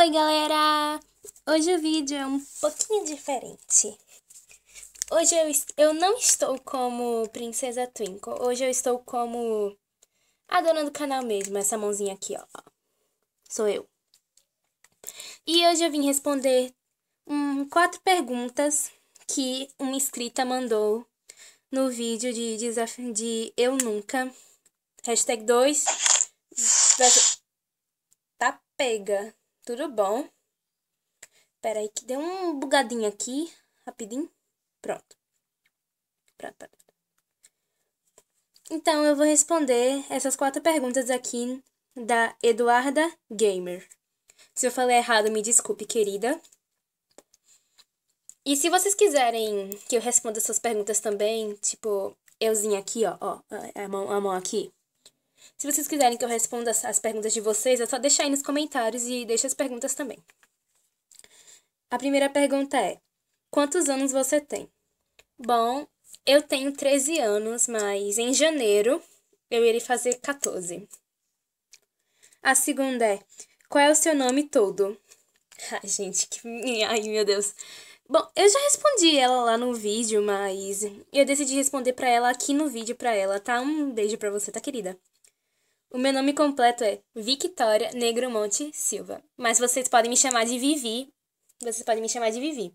Oi galera! Hoje o vídeo é um pouquinho diferente. Hoje eu, eu não estou como Princesa Twinkle, hoje eu estou como a dona do canal mesmo, essa mãozinha aqui, ó. Sou eu. E hoje eu vim responder um quatro perguntas que uma inscrita mandou no vídeo de desafio de Eu Nunca. Hashtag 2. Tá pega. Tudo bom? Pera aí que deu um bugadinho aqui, rapidinho. Pronto. Pronto, pronto. Então, eu vou responder essas quatro perguntas aqui da Eduarda Gamer. Se eu falei errado, me desculpe, querida. E se vocês quiserem que eu responda essas perguntas também, tipo, euzinha aqui, ó, ó, a mão, a mão aqui. Se vocês quiserem que eu responda as perguntas de vocês, é só deixar aí nos comentários e deixa as perguntas também. A primeira pergunta é: Quantos anos você tem? Bom, eu tenho 13 anos, mas em janeiro eu irei fazer 14. A segunda é: Qual é o seu nome todo? Ai, gente, que. Ai, meu Deus. Bom, eu já respondi ela lá no vídeo, mas eu decidi responder para ela aqui no vídeo para ela, tá? Um beijo para você, tá querida? O meu nome completo é Victoria Negromonte Silva. Mas vocês podem me chamar de Vivi. Vocês podem me chamar de Vivi.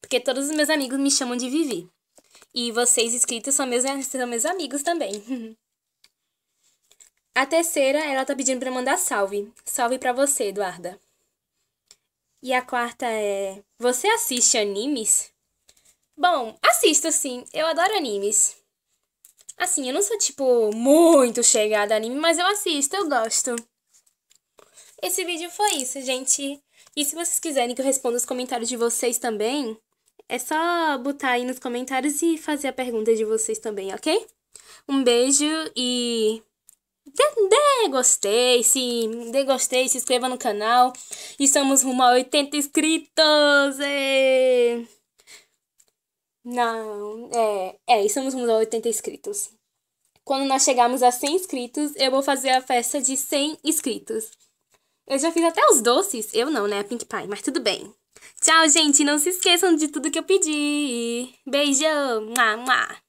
Porque todos os meus amigos me chamam de Vivi. E vocês inscritos são meus, são meus amigos também. A terceira, ela tá pedindo pra mandar salve. Salve pra você, Eduarda. E a quarta é. Você assiste animes? Bom, assisto sim. Eu adoro animes. Assim, eu não sou, tipo, muito chegada a anime, mas eu assisto, eu gosto. Esse vídeo foi isso, gente. E se vocês quiserem que eu responda os comentários de vocês também, é só botar aí nos comentários e fazer a pergunta de vocês também, ok? Um beijo e dê, dê gostei, se dê gostei, se inscreva no canal. E estamos rumo a 80 inscritos! Ei! Não, é, é, estamos a 80 inscritos. Quando nós chegarmos a 100 inscritos, eu vou fazer a festa de 100 inscritos. Eu já fiz até os doces. Eu não, né? Pink Pie, mas tudo bem. Tchau, gente. Não se esqueçam de tudo que eu pedi. beijão Mua, mua.